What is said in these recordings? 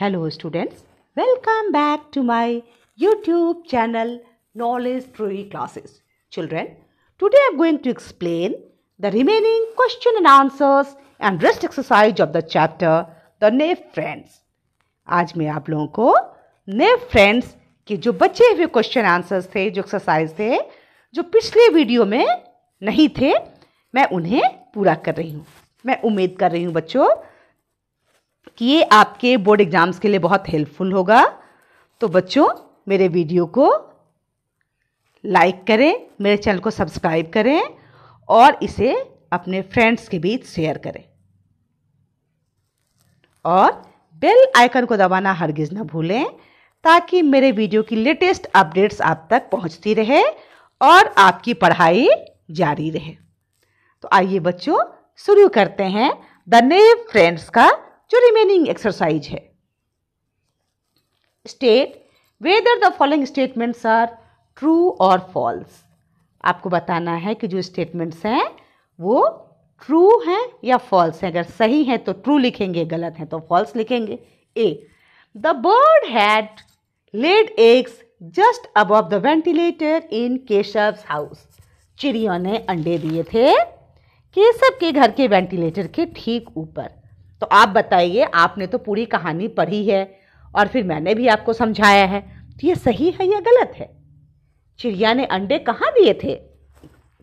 Hello students welcome back to my YouTube channel knowledge Troy classes children today I am going to explain the remaining question and answers and rest exercise of the chapter the naive friends आज मैं आप लोगों को ने friends के जो बचे हुए क्वेश्चन आंसर्स थे जो एक्सरसाइज थे जो पिछले वीडियो में नहीं थे मैं उन्हें पूरा कर रही हूँ मैं उम्मीद कर रही हूँ बच्चों कि ये आपके बोर्ड एग्ज़ाम्स के लिए बहुत हेल्पफुल होगा तो बच्चों मेरे वीडियो को लाइक करें मेरे चैनल को सब्सक्राइब करें और इसे अपने फ्रेंड्स के बीच शेयर करें और बेल आइकन को दबाना हरगिज़ ना भूलें ताकि मेरे वीडियो की लेटेस्ट अपडेट्स आप तक पहुंचती रहे और आपकी पढ़ाई जारी रहे तो आइए बच्चों शुरू करते हैं द नेव फ्रेंड्स का जो रिमेनिंग एक्सरसाइज है state whether the following statements are true और फॉल्स आपको बताना है कि जो स्टेटमेंट्स हैं वो ट्रू हैं या फॉल्स हैं अगर सही हैं तो ट्रू लिखेंगे गलत हैं तो फॉल्स लिखेंगे A the bird had laid eggs just above the ventilator in Keshav house चिड़ियों ने अंडे दिए थे केशव के घर के वेंटिलेटर के ठीक ऊपर तो आप बताइए आपने तो पूरी कहानी पढ़ी है और फिर मैंने भी आपको समझाया है तो ये सही है या गलत है चिड़िया ने अंडे कहाँ दिए थे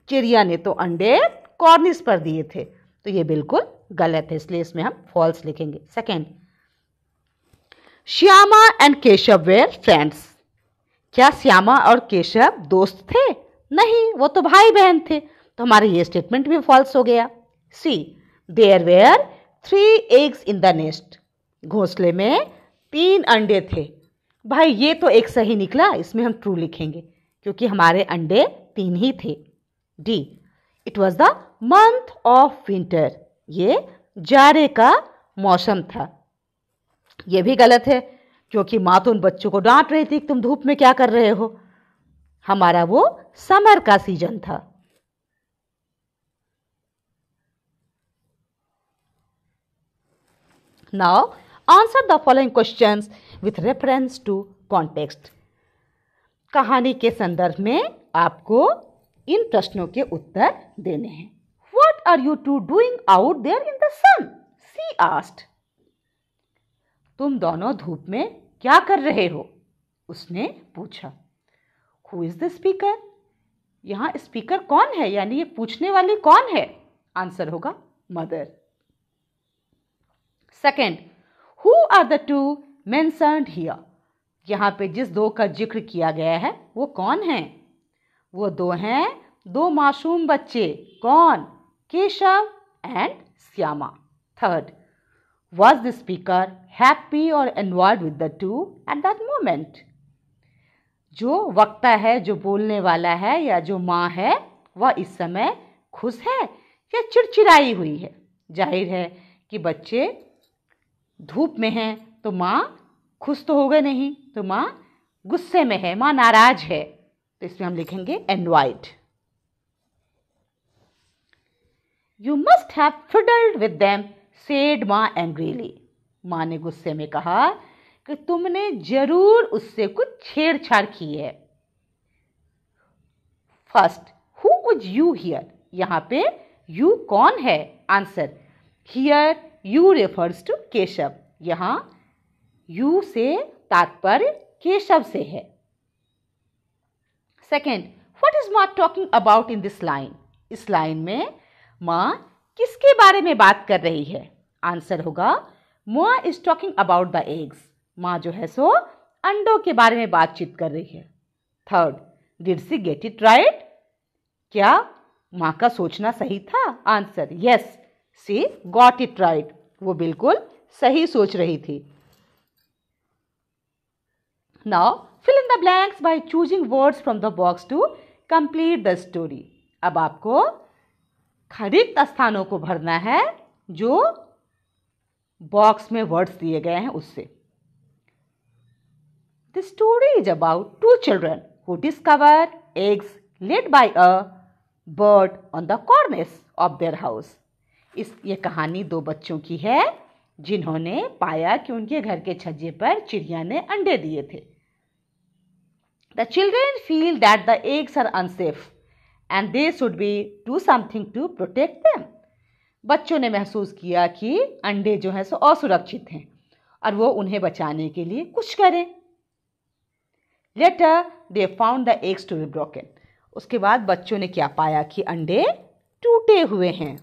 चिड़िया ने तो अंडे कॉर्निस पर दिए थे तो ये बिल्कुल गलत है इसलिए इसमें हम फॉल्स लिखेंगे second Shyama and Keshav were friends क्या श्यामा और केशव दोस्त थे नहीं वो तो भाई बहन थे तो हमारे ये स्टेटमेंट भी फॉल्स हो गया C there were three eggs in the nest घोंसले में तीन अंडे थे भाई ये तो एक सही निकला इसमें हम ट्रू लिखेंगे क्योंकि हमारे अंडे तीन ही थे D it was the month of winter ये जाड़े का मौसम था ये भी गलत है क्योंकि माँ तो उन बच्चों को डांट रही थी कि तुम धूप में क्या कर रहे हो हमारा वो समर का सीजन था Now, answer the following questions with reference to context. कहानी के संदर्भ में आपको इन प्रश्नों के उत्तर देने हैं What are you two doing out there in the sun? She asked. तुम दोनों धूप में क्या कर रहे हो उसने पूछा हु इज द स्पीकर यहाँ स्पीकर कौन है यानी ये पूछने वाली कौन है आंसर होगा mother second who are the two मैं हियर यहाँ पे जिस दो का जिक्र किया गया है वो कौन है वो दो हैं दो मासूम बच्चे कौन Keshav and Shyama third was the speaker happy और involve with the two at that moment जो वक्ता है जो बोलने वाला है या जो माँ है वह इस समय खुश है या चिड़चिड़ाई हुई है जाहिर है कि बच्चे धूप में है तो माँ खुश तो हो गए नहीं तो माँ गुस्से में है माँ नाराज है तो इसमें हम लिखेंगे annoyed you must have fiddled with them said माँ एंग्रीली माँ ने गुस्से में कहा कि तुमने जरूर उससे कुछ छेड़छाड़ की है first who was you here यहाँ पे यू कौन है answer here you refers to Keshav यहाँ यू से तात्पर्य केशव से है सेकेंड वट इज माँ talking about in this line इस लाइन में माँ किसके बारे में बात कर रही है आंसर होगा माँ is talking about the eggs माँ जो है सो अंडों के बारे में बातचीत कर रही है third did she get it right क्या माँ का सोचना सही था answer yes she got it right वो बिल्कुल सही सोच रही थी now fill in the blanks by choosing words from the box to complete the story अब आपको खरीद स्थानों को भरना है जो बॉक्स में वर्ड्स दिए गए हैं उससे the story is about two children who discover eggs laid by a bird on the cornice of their house इस ये कहानी दो बच्चों की है जिन्होंने पाया कि उनके घर के छज्जे पर चिड़िया ने अंडे दिए थे the children feel that the eggs are unsafe and they should be do something to protect them बच्चों ने महसूस किया कि अंडे जो हैं सो असुरक्षित हैं और वो उन्हें बचाने के लिए कुछ करें later they found the eggs to be broken उसके बाद बच्चों ने क्या पाया कि अंडे टूटे हुए हैं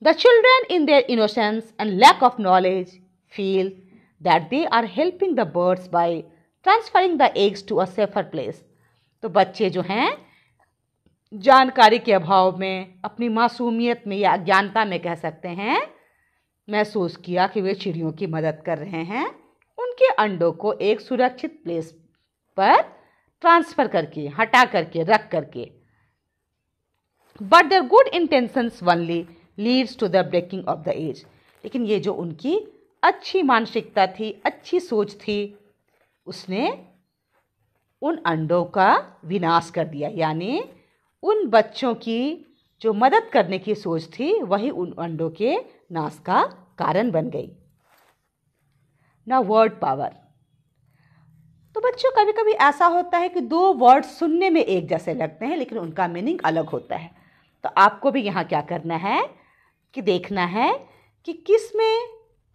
The children, in their innocence and lack of knowledge, feel that they are helping the birds by transferring the eggs to a safer place तो बच्चे जो हैं जानकारी के अभाव में अपनी मासूमियत में या अज्ञानता में कह सकते हैं महसूस किया कि वे चिड़ियों की मदद कर रहे हैं उनके अंडों को एक सुरक्षित प्लेस पर ट्रांसफ़र करके हटा करके रख करके but their good intentions only leads to the breaking of the eggs लेकिन ये जो उनकी अच्छी मानसिकता थी अच्छी सोच थी उसने उन अंडों का विनाश कर दिया यानी उन बच्चों की जो मदद करने की सोच थी वही उन अंडों के नाश का कारण बन गई ना वर्ड पावर तो बच्चों कभी कभी ऐसा होता है कि दो वर्ड सुनने में एक जैसे लगते हैं लेकिन उनका मीनिंग अलग होता है तो आपको भी यहाँ क्या करना है कि देखना है कि किस में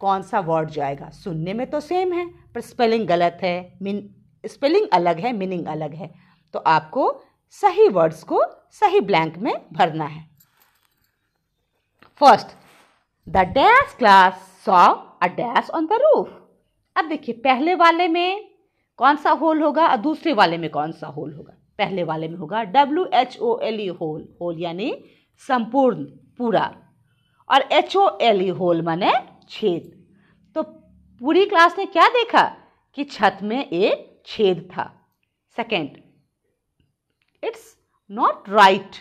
कौन सा वर्ड जाएगा सुनने में तो सेम है पर स्पेलिंग गलत है मीन स्पेलिंग अलग है मीनिंग अलग है तो आपको सही वर्ड्स को सही ब्लैंक में भरना है first the dash class saw a dash on the roof अब देखिए पहले वाले में कौन सा होल होगा और दूसरे वाले में कौन सा होल होगा पहले वाले में होगा W H O L E whole whole यानी संपूर्ण पूरा और H O L E hole माने छेद तो पूरी क्लास ने क्या देखा कि छत में एक छेद था second it's not right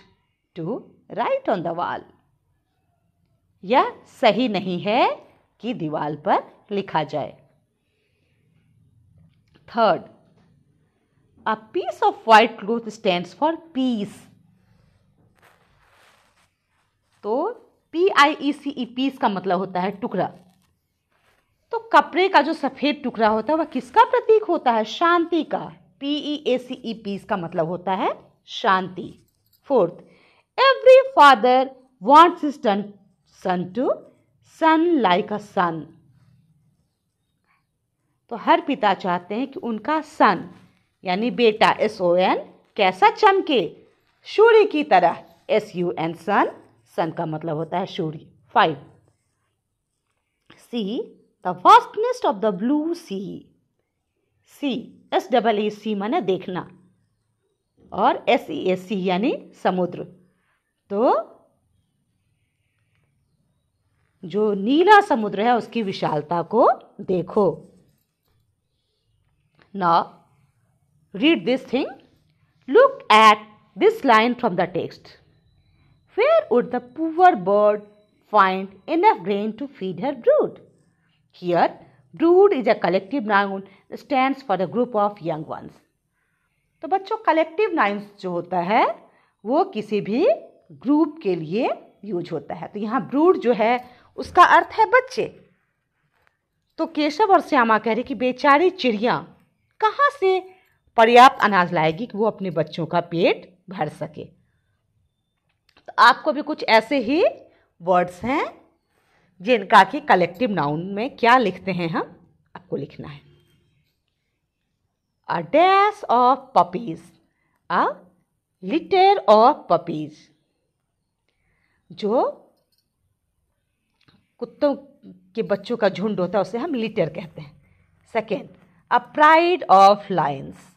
to write on the wall यह सही नहीं है कि दीवार पर लिखा जाए third a piece of white cloth stand for peace तो P I E C E piece का मतलब होता है टुकड़ा तो कपड़े का जो सफ़ेद टुकड़ा होता है वह किसका प्रतीक होता है शांति का पी ई ए सी ई पीस का मतलब होता है शांति fourth every father wants his ton son to sun like a sun तो हर पिता चाहते हैं कि उनका सन यानी बेटा एस ओ एन कैसा चमके सूर्य की तरह S U N sun sun का मतलब होता है सूर्य five see the vastness of the blue sea see S double E see माने देखना और एस ई एस सी यानी समुद्र तो जो नीला समुद्र है उसकी विशालता को देखो ना read this thing look at this line from the text Where would the poor bird find enough grain to feed her brood? Here, brood is a collective noun that stands for a group of young ones. तो बच्चों collective nouns जो होता है वो किसी भी group के लिए यूज होता है तो यहाँ ब्रूड जो है उसका अर्थ है बच्चे तो केशव और श्यामा कह रही कि बेचारी चिड़िया कहाँ से पर्याप्त अनाज लाएगी कि वो अपने बच्चों का पेट भर सके तो आपको भी कुछ ऐसे ही वर्ड्स हैं जिनका कि कलेक्टिव नाउन में क्या लिखते हैं हम आपको लिखना है a dash of puppies a litter of puppies जो कुत्तों के बच्चों का झुंड होता है उसे हम लिटर कहते हैं second a pride of lions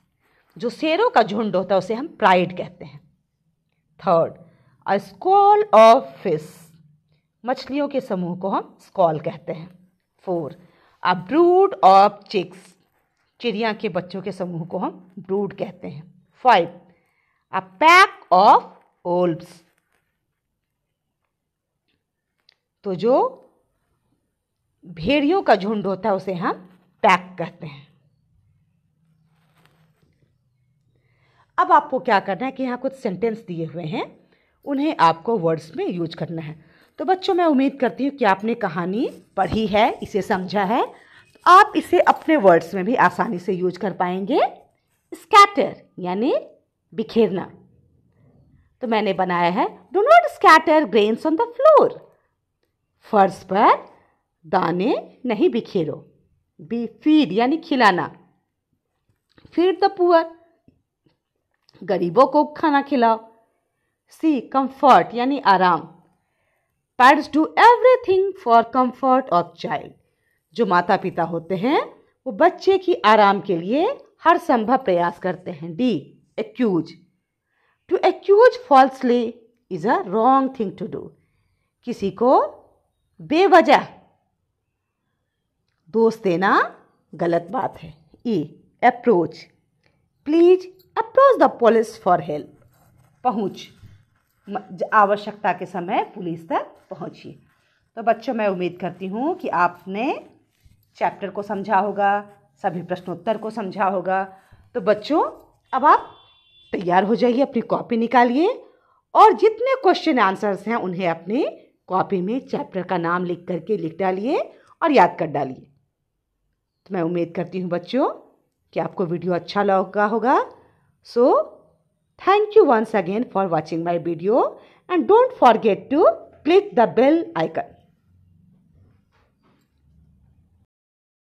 जो शेरों का झुंड होता है उसे हम प्राइड कहते हैं third a school of fish मछलियों के समूह को हम स्कॉल कहते हैं four a brood of chicks चिड़िया के बच्चों के समूह को हम ब्रूड कहते हैं five a pack of wolves तो जो भेड़ियों का झुंड होता है उसे हम पैक कहते हैं अब आपको क्या करना है कि यहाँ कुछ सेंटेंस दिए हुए हैं उन्हें आपको वर्ड्स में यूज करना है तो बच्चों मैं उम्मीद करती हूँ कि आपने कहानी पढ़ी है इसे समझा है तो आप इसे अपने वर्ड्स में भी आसानी से यूज कर पाएंगे स्कैटर यानी बिखेरना तो मैंने बनाया है do not scatter grains on the floor फर्श पर दाने नहीं बिखेरो बी फीड यानी खिलाना फीड द पुअर गरीबों को खाना खिलाओ सी कंफर्ट यानी आराम parents do everything for comfort of child जो माता पिता होते हैं वो बच्चे की आराम के लिए हर संभव प्रयास करते हैं D accuse to accuse falsely is a wrong thing to do किसी को बेवजह दोष देना गलत बात है E approach please approach the police for help पहुँच आवश्यकता के समय पुलिस तक पहुँचिए तो बच्चों मैं उम्मीद करती हूँ कि आपने चैप्टर को समझा होगा सभी प्रश्नोत्तर को समझा होगा तो बच्चों अब आप तैयार हो जाइए अपनी कॉपी निकालिए और जितने क्वेश्चन आंसर्स हैं उन्हें अपनी कॉपी में चैप्टर का नाम लिख करके लिख डालिए और याद कर डालिए तो मैं उम्मीद करती हूँ बच्चों कि आपको वीडियो अच्छा लगा होगा सो so, Thank you once again for watching my video and don't forget to click the bell icon.